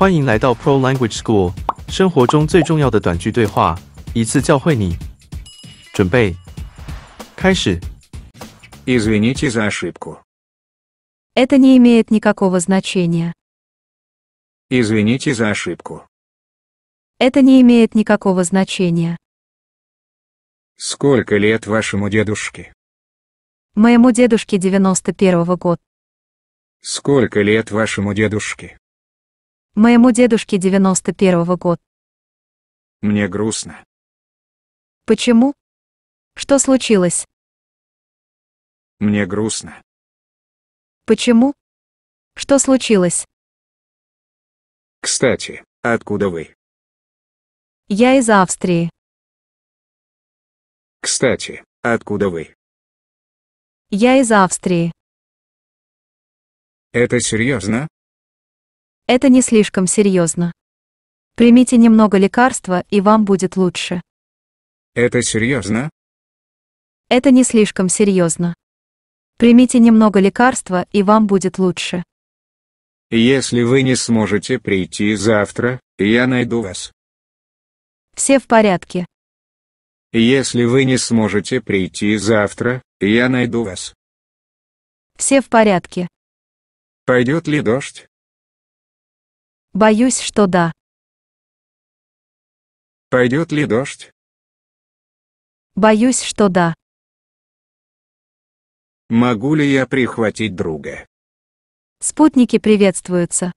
欢迎来到 Pro Language School，生活中最重要的短句对话，一次教会你。准备，开始。Извините за ошибку. Это не имеет никакого значения. Извините за ошибку. Это не имеет никакого значения. Сколько лет вашему дедушке? Моему дедушке 91 год. Сколько лет вашему дедушке? Моему дедушке 91-го год. Мне грустно. Почему? Что случилось? Мне грустно. Почему? Что случилось? Кстати, откуда вы? Я из Австрии. Кстати, откуда вы? Я из Австрии. Это серьезно? Это не слишком серьезно. Примите немного лекарства, и вам будет лучше. Это серьезно? Это не слишком серьезно. Примите немного лекарства, и вам будет лучше. Если вы не сможете прийти завтра, я найду вас. Все в порядке. Если вы не сможете прийти завтра, я найду вас. Все в порядке. Пойдет ли дождь? Боюсь, что да. Пойдет ли дождь? Боюсь, что да. Могу ли я прихватить друга? Спутники приветствуются.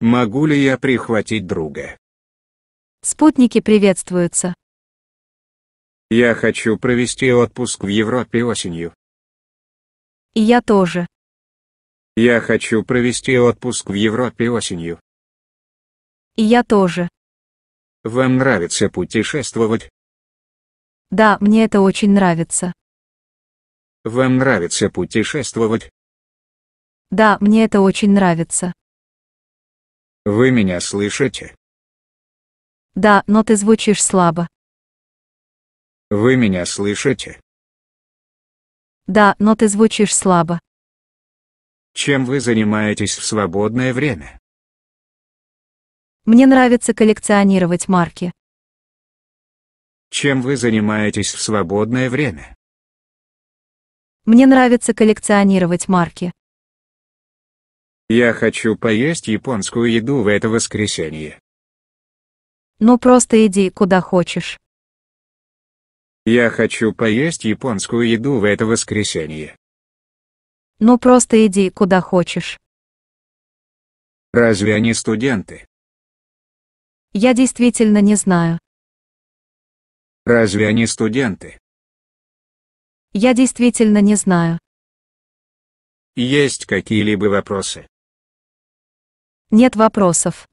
Могу ли я прихватить друга? Спутники приветствуются. Я хочу провести отпуск в Европе осенью. И я тоже. Я хочу провести отпуск в Европе осенью. я тоже. Вам нравится путешествовать? Да, мне это очень нравится. Вам нравится путешествовать? Да, мне это очень нравится. Вы меня слышите? Да, но ты звучишь слабо. Вы меня слышите? Да, но ты звучишь слабо. Чем вы занимаетесь в свободное время? Мне нравится коллекционировать марки. Чем вы занимаетесь в свободное время? Мне нравится коллекционировать марки. Я хочу поесть японскую еду в это воскресенье. Ну просто иди куда хочешь. Я хочу поесть японскую еду в это воскресенье. Ну просто иди куда хочешь. Разве они студенты? Я действительно не знаю. Разве они студенты? Я действительно не знаю. Есть какие-либо вопросы? Нет вопросов.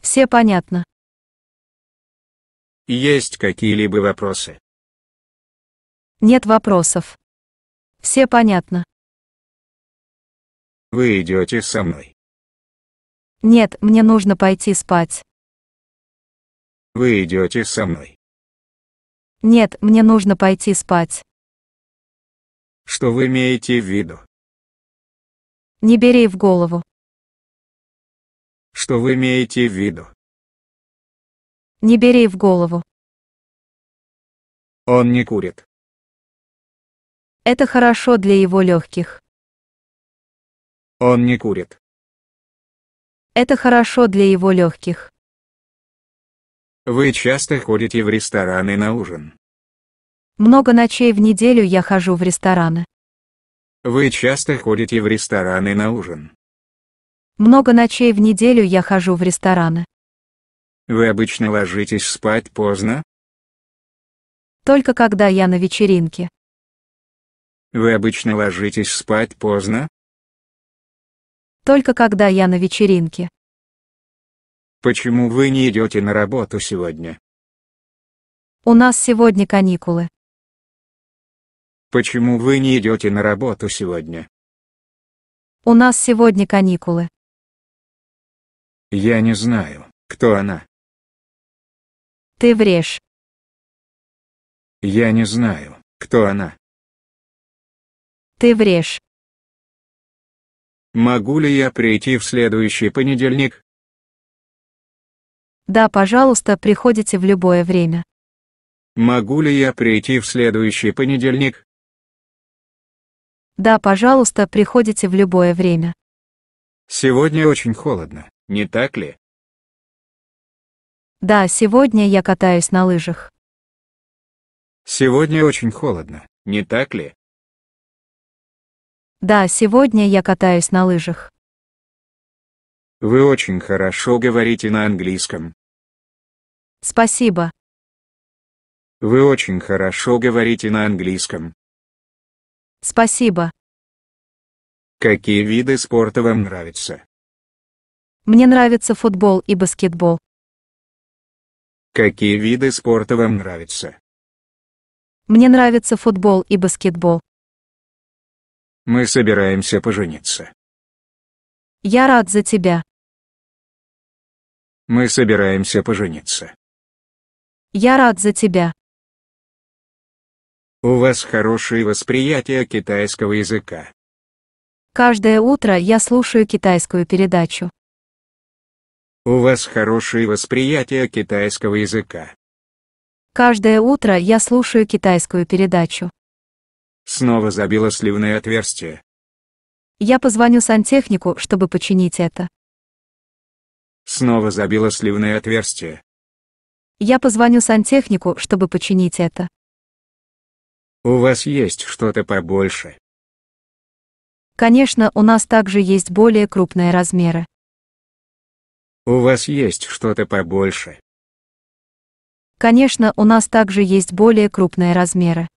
Все понятно. Есть какие-либо вопросы? Нет вопросов. Все понятно. Вы идете со мной? Нет, мне нужно пойти спать. Вы идете со мной? Нет, мне нужно пойти спать. Что вы имеете в виду? Не бери в голову. Что вы имеете в виду? Не бери в голову. Он не курит. Это хорошо для его легких. Он не курит. Это хорошо для его легких. Вы часто ходите в рестораны на ужин? Много ночей в неделю я хожу в рестораны. Вы часто ходите в рестораны на ужин? Много ночей в неделю я хожу в рестораны. Вы обычно ложитесь спать поздно? Только когда я на вечеринке. Вы обычно ложитесь спать поздно? только когда я на вечеринке. Почему вы не идете на работу сегодня? У нас сегодня каникулы. Почему вы не идете на работу сегодня? У нас сегодня каникулы. Я не знаю, кто она. Ты врешь. Я не знаю, кто она. Ты врешь. Могу ли я прийти в следующий понедельник? Да, пожалуйста, приходите в любое время. Могу ли я прийти в следующий понедельник? Да, пожалуйста, приходите в любое время. Сегодня очень холодно, не так ли? Да, сегодня я катаюсь на лыжах. Сегодня очень холодно, не так ли? Да, сегодня я катаюсь на лыжах. Вы очень хорошо говорите на английском. Спасибо. Вы очень хорошо говорите на английском. Спасибо. Какие виды спорта вам нравятся? Мне нравится футбол и баскетбол. Какие виды спорта вам нравятся? Мне нравится футбол и баскетбол. Мы собираемся пожениться. Я рад за тебя. Мы собираемся пожениться. Я рад за тебя. У вас хорошее восприятие китайского языка. Каждое утро я слушаю китайскую передачу. У вас хорошее восприятие китайского языка. Каждое утро я слушаю китайскую передачу снова забило сливное отверстие. Я позвоню сантехнику, чтобы починить это. Снова забило сливное отверстие. Я позвоню сантехнику, чтобы починить это. У вас есть что-то побольше. Конечно, у нас также есть более крупные размеры. У вас есть что-то побольше. Конечно, у нас также есть более крупные размеры.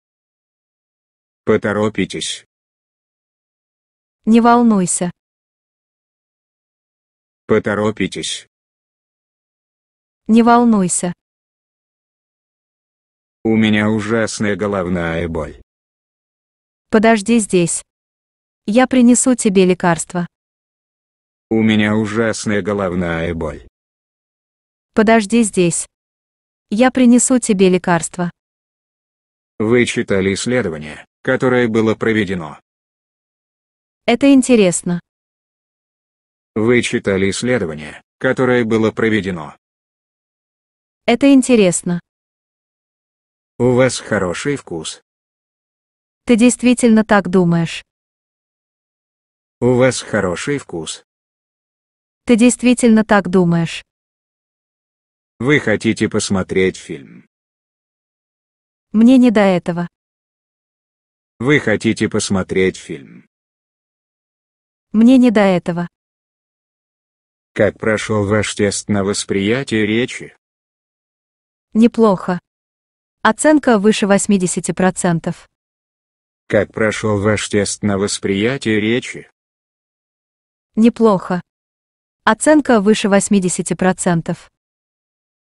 Поторопитесь. Не волнуйся. Поторопитесь. Не волнуйся. У меня ужасная головная боль. Подожди здесь. Я принесу тебе лекарство. У меня ужасная головная боль. Подожди здесь. Я принесу тебе лекарство. Вы читали исследования? которое было проведено. Это интересно. Вы читали исследование, которое было проведено. Это интересно. У вас хороший вкус. Ты действительно так думаешь. У вас хороший вкус. Ты действительно так думаешь. Вы хотите посмотреть фильм. Мне не до этого. Вы хотите посмотреть фильм? Мне не до этого. Как прошел ваш тест на восприятие речи? Неплохо. Оценка выше 80%. Как прошел ваш тест на восприятие речи? Неплохо. Оценка выше 80%.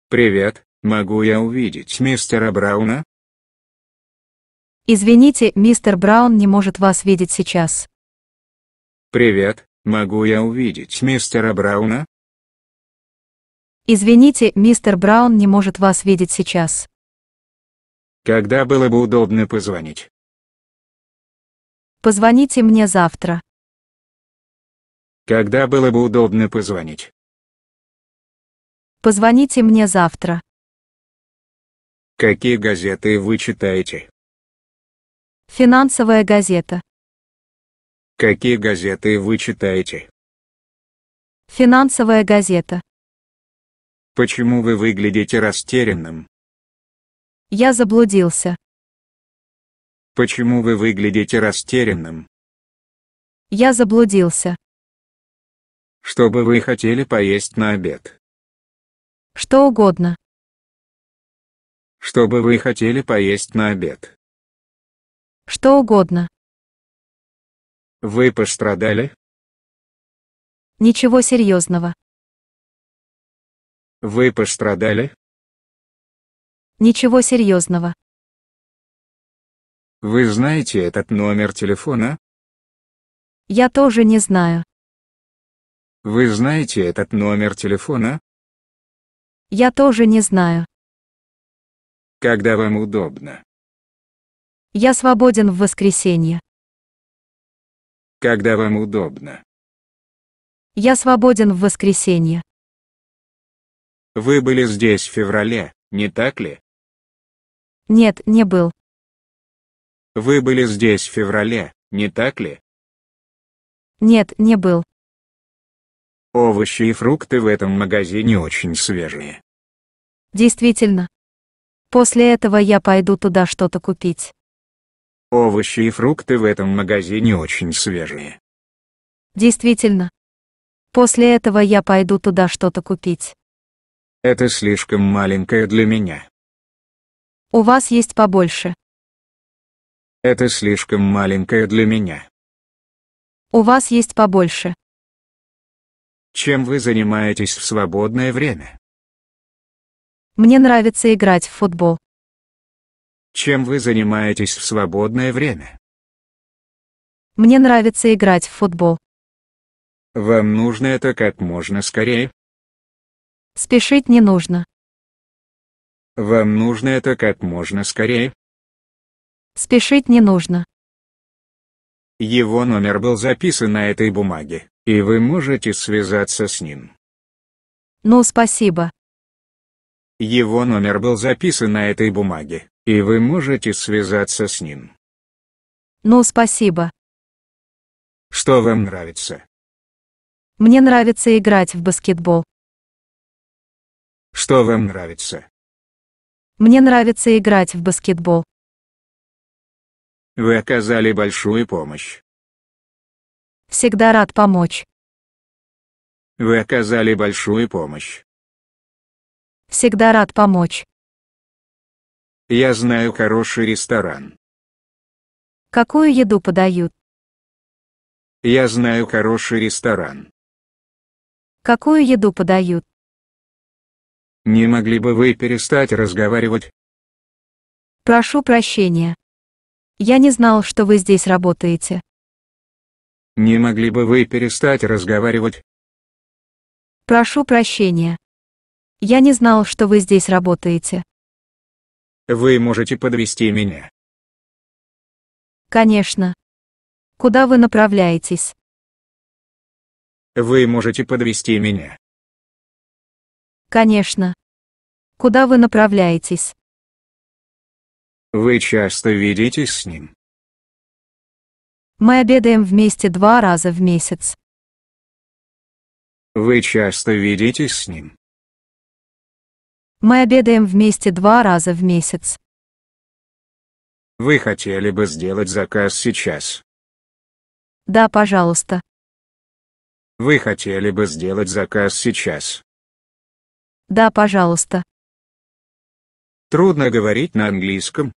Привет, могу я увидеть мистера Брауна? Извините, мистер Браун не может вас видеть сейчас. Привет, могу я увидеть мистера Брауна? Извините, мистер Браун не может вас видеть сейчас. Когда было бы удобно позвонить? Позвоните мне завтра. Когда было бы удобно позвонить? Позвоните мне завтра. Какие газеты вы читаете? Финансовая газета. Какие газеты вы читаете? Финансовая газета. Почему вы выглядите растерянным? Я заблудился. Почему вы выглядите растерянным? Я заблудился. Что бы вы хотели поесть на обед? Что угодно. Что бы вы хотели поесть на обед? Что угодно. Вы пострадали? Ничего серьезного. Вы пострадали? Ничего серьезного. Вы знаете этот номер телефона? Я тоже не знаю. Вы знаете этот номер телефона? Я тоже не знаю. Когда вам удобно. Я свободен в воскресенье. Когда вам удобно. Я свободен в воскресенье. Вы были здесь в феврале, не так ли? Нет, не был. Вы были здесь в феврале, не так ли? Нет, не был. Овощи и фрукты в этом магазине очень свежие. Действительно. После этого я пойду туда что-то купить. Овощи и фрукты в этом магазине очень свежие. Действительно. После этого я пойду туда что-то купить. Это слишком маленькое для меня. У вас есть побольше. Это слишком маленькое для меня. У вас есть побольше. Чем вы занимаетесь в свободное время? Мне нравится играть в футбол. Чем вы занимаетесь в свободное время? Мне нравится играть в футбол. Вам нужно это как можно скорее? Спешить не нужно. Вам нужно это как можно скорее? Спешить не нужно. Его номер был записан на этой бумаге, и вы можете связаться с ним. Ну, спасибо. Его номер был записан на этой бумаге, и вы можете связаться с ним. Ну, спасибо. Что вам нравится? Мне нравится играть в баскетбол. Что вам нравится? Мне нравится играть в баскетбол. Вы оказали большую помощь. Всегда рад помочь. Вы оказали большую помощь. Всегда рад помочь. Я знаю хороший ресторан. Какую еду подают? Я знаю хороший ресторан. Какую еду подают? Не могли бы вы перестать разговаривать? Прошу прощения. Я не знал, что вы здесь работаете. Не могли бы вы перестать разговаривать? Прошу прощения. Я не знал, что вы здесь работаете. Вы можете подвести меня? Конечно. Куда вы направляетесь? Вы можете подвести меня? Конечно. Куда вы направляетесь? Вы часто видитесь с ним? Мы обедаем вместе два раза в месяц. Вы часто видитесь с ним? Мы обедаем вместе два раза в месяц. Вы хотели бы сделать заказ сейчас? Да, пожалуйста. Вы хотели бы сделать заказ сейчас? Да, пожалуйста. Трудно говорить на английском.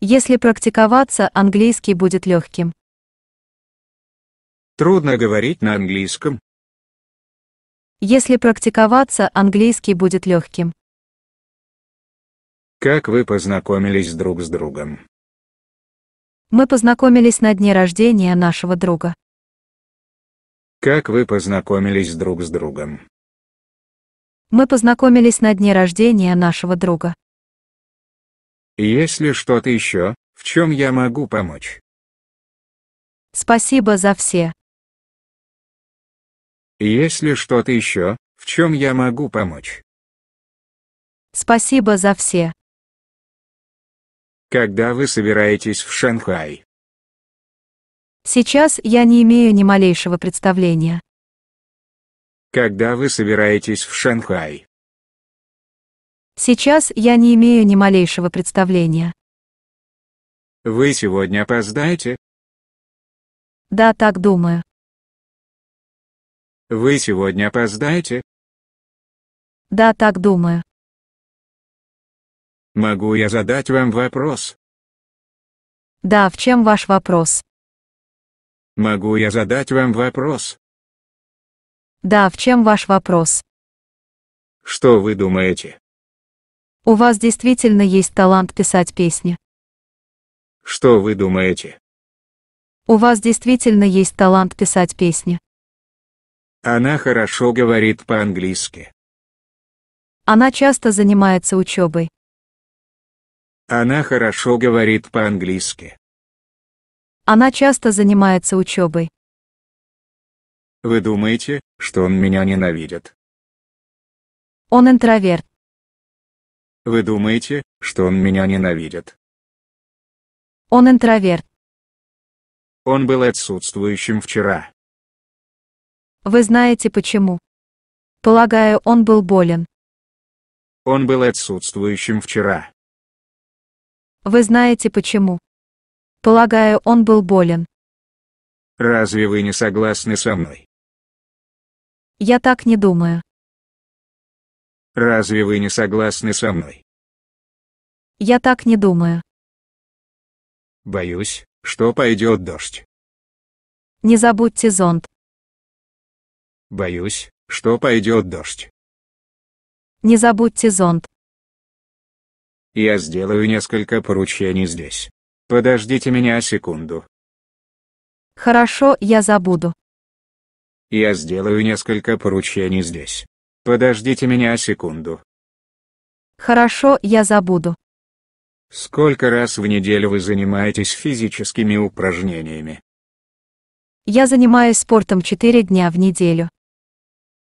Если практиковаться, английский будет легким. Трудно говорить на английском. Если практиковаться, английский будет легким. Как вы познакомились друг с другом? Мы познакомились на дне рождения нашего друга. Как вы познакомились друг с другом? Мы познакомились на дне рождения нашего друга. Есть ли что-то еще, в чем я могу помочь? Спасибо за все. Есть ли что-то еще, в чем я могу помочь? Спасибо за все. Когда вы собираетесь в Шанхай? Сейчас я не имею ни малейшего представления. Когда вы собираетесь в Шанхай? Сейчас я не имею ни малейшего представления. Вы сегодня опоздаете? Да, так думаю. Вы сегодня опоздаете? Да, так думаю. Могу я задать вам вопрос? Да, в чем ваш вопрос? Могу я задать вам вопрос? Да, в чем ваш вопрос? Что вы думаете? У вас действительно есть талант писать песни. Что вы думаете? У вас действительно есть талант писать песни. Она хорошо говорит по-английски. Она часто занимается учебой. Она хорошо говорит по-английски. Она часто занимается учебой. Вы думаете, что он меня ненавидит? Он интроверт. Вы думаете, что он меня ненавидит? Он интроверт. Он был отсутствующим вчера. Вы знаете почему. Полагаю, он был болен. Он был отсутствующим вчера. Вы знаете почему. Полагаю, он был болен. Разве вы не согласны со мной? Я так не думаю. Разве вы не согласны со мной? Я так не думаю. Боюсь, что пойдет дождь. Не забудьте зонт. Боюсь, что пойдет дождь. Не забудьте зонт. Я сделаю несколько поручений здесь. Подождите меня секунду. Хорошо, я забуду. Я сделаю несколько поручений здесь. Подождите меня секунду. Хорошо, я забуду. Сколько раз в неделю вы занимаетесь физическими упражнениями? Я занимаюсь спортом 4 дня в неделю.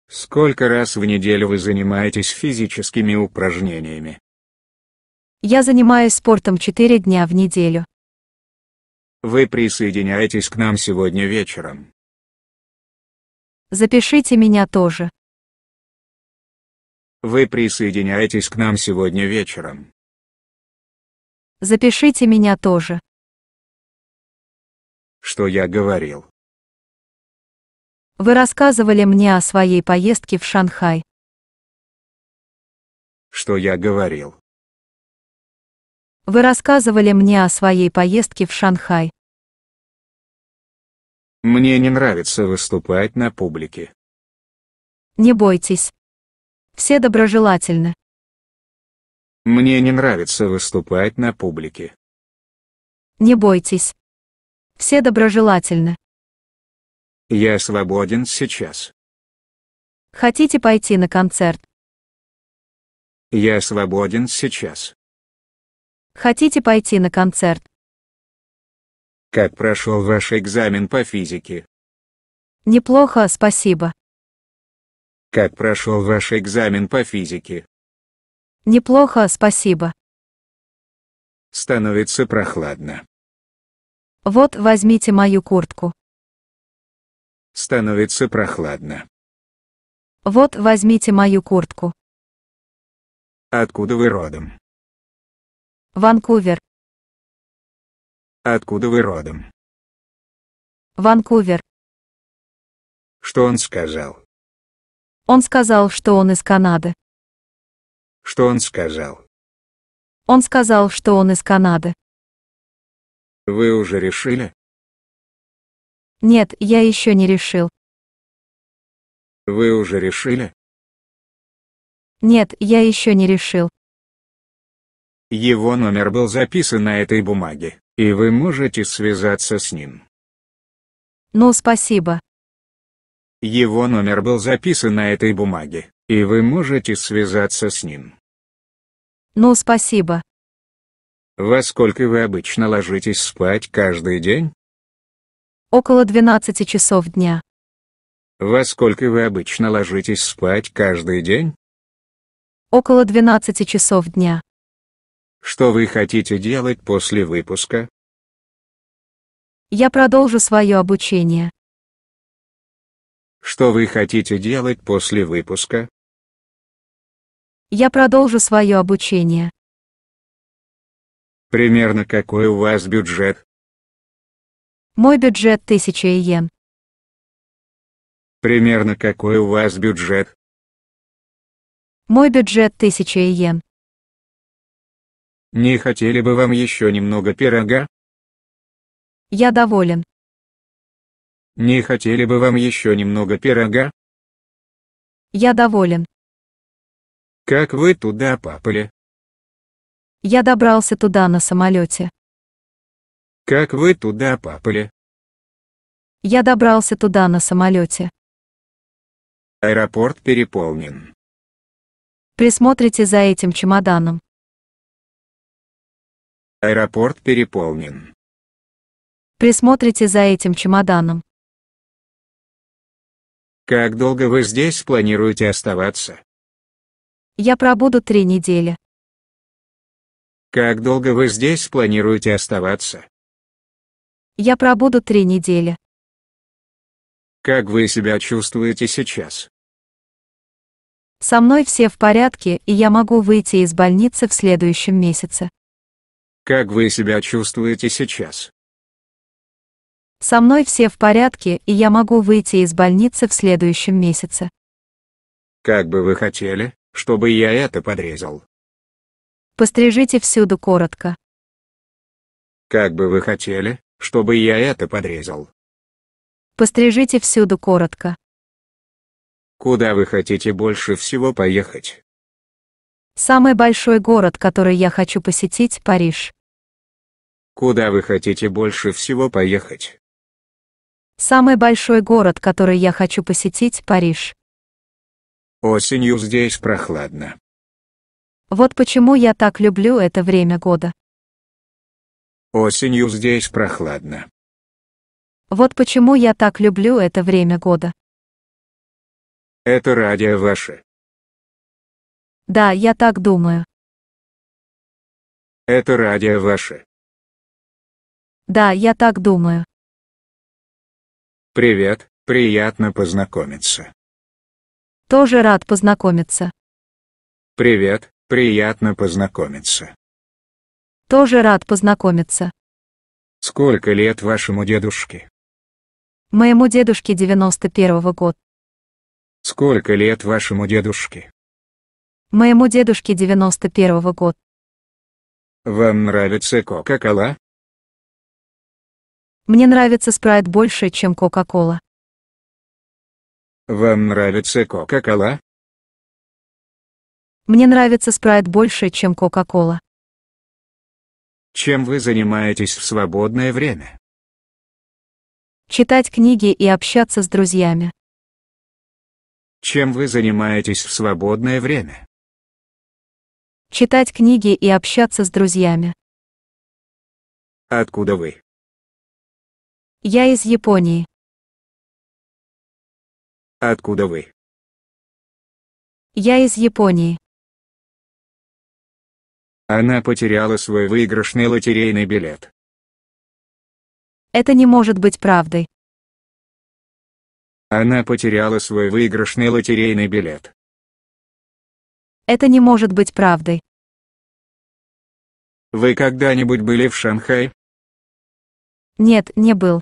Сколько раз в неделю вы занимаетесь физическими упражнениями? Я занимаюсь спортом 4 дня в неделю. Вы присоединяетесь к нам сегодня вечером. Запишите меня тоже. Вы присоединяетесь к нам сегодня вечером. Запишите меня тоже. Что я говорил? Вы рассказывали мне о своей поездке в Шанхай. Что я говорил? Вы рассказывали мне о своей поездке в Шанхай. Мне не нравится выступать на публике. Не бойтесь. Все доброжелательны. Мне не нравится выступать на публике. Не бойтесь. Все доброжелательны. Я свободен сейчас. Хотите пойти на концерт? Я свободен сейчас. Хотите пойти на концерт? Как прошел ваш экзамен по физике? Неплохо, спасибо. Как прошел ваш экзамен по физике? Неплохо, спасибо. Становится прохладно. Вот, возьмите мою куртку. Становится прохладно. Вот, возьмите мою куртку. Откуда вы родом? Ванкувер. Откуда вы родом? Ванкувер. Что он сказал? Он сказал, что он из Канады. Что он сказал? Он сказал, что он из Канады. Вы уже решили? Нет, я еще не решил. Вы уже решили? Нет, я еще не решил. Его номер был записан на этой бумаге, и вы можете связаться с ним. Ну, спасибо. Его номер был записан на этой бумаге, и вы можете связаться с ним. Ну, спасибо. Во сколько вы обычно ложитесь спать каждый день? около 12 часов дня. Во сколько вы обычно ложитесь спать каждый день? Около 12 часов дня. Что вы хотите делать после выпуска? Я продолжу свое обучение. Что вы хотите делать после выпуска? Я продолжу свое обучение. Примерно какой у вас бюджет? Мой бюджет 1000 иен. Примерно какой у вас бюджет? Мой бюджет 1000 иен. Не хотели бы вам еще немного пирога? Я доволен. Не хотели бы вам еще немного пирога? Я доволен. Как вы туда попали? Я добрался туда на самолете. Как вы туда попали? Я добрался туда на самолете. Аэропорт переполнен. Присмотрите за этим чемоданом. Аэропорт переполнен. Присмотрите за этим чемоданом. Как долго вы здесь планируете оставаться? Я пробуду три недели. Как долго вы здесь планируете оставаться? Я пробуду три недели. Как вы себя чувствуете сейчас? Со мной все в порядке, и я могу выйти из больницы в следующем месяце. Как вы себя чувствуете сейчас? Со мной все в порядке, и я могу выйти из больницы в следующем месяце. Как бы вы хотели, чтобы я это подрезал? Пострижите всюду коротко. Как бы вы хотели, чтобы я это подрезал. Пострижите всюду коротко. Куда вы хотите больше всего поехать? Самый большой город, который я хочу посетить, Париж. Куда вы хотите больше всего поехать? Самый большой город, который я хочу посетить, Париж. Осенью здесь прохладно. Вот почему я так люблю это время года. Осенью здесь прохладно. Вот почему я так люблю это время года. Это радио ваше. Да, я так думаю. Это радио ваше. Да, я так думаю. Привет, приятно познакомиться. Тоже рад познакомиться. Привет, приятно познакомиться. Тоже рад познакомиться. Сколько лет вашему дедушке? Моему дедушке 91-го год. Сколько лет вашему дедушке? Моему дедушке 91-го год. Вам нравится Кока-Кола? Мне нравится спрайт больше, чем Кока-Кола. Вам нравится Кока-Кола? Мне нравится спрайт больше, чем Кока-Кола. Чем вы занимаетесь в свободное время? Читать книги и общаться с друзьями. Чем вы занимаетесь в свободное время? Читать книги и общаться с друзьями. Откуда вы? Я из Японии. Откуда вы? Я из Японии. Она потеряла свой выигрышный лотерейный билет. Это не может быть правдой. Она потеряла свой выигрышный лотерейный билет. Это не может быть правдой. Вы когда-нибудь были в Шанхае? Нет, не был.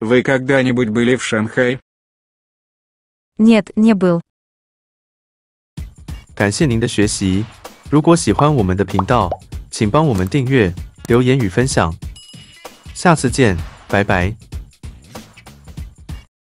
Вы когда-нибудь были в Шанхае? Нет, не был. 感谢您的学习。如果喜欢我们的频道，请帮我们订阅、留言与分享。下次见，拜拜。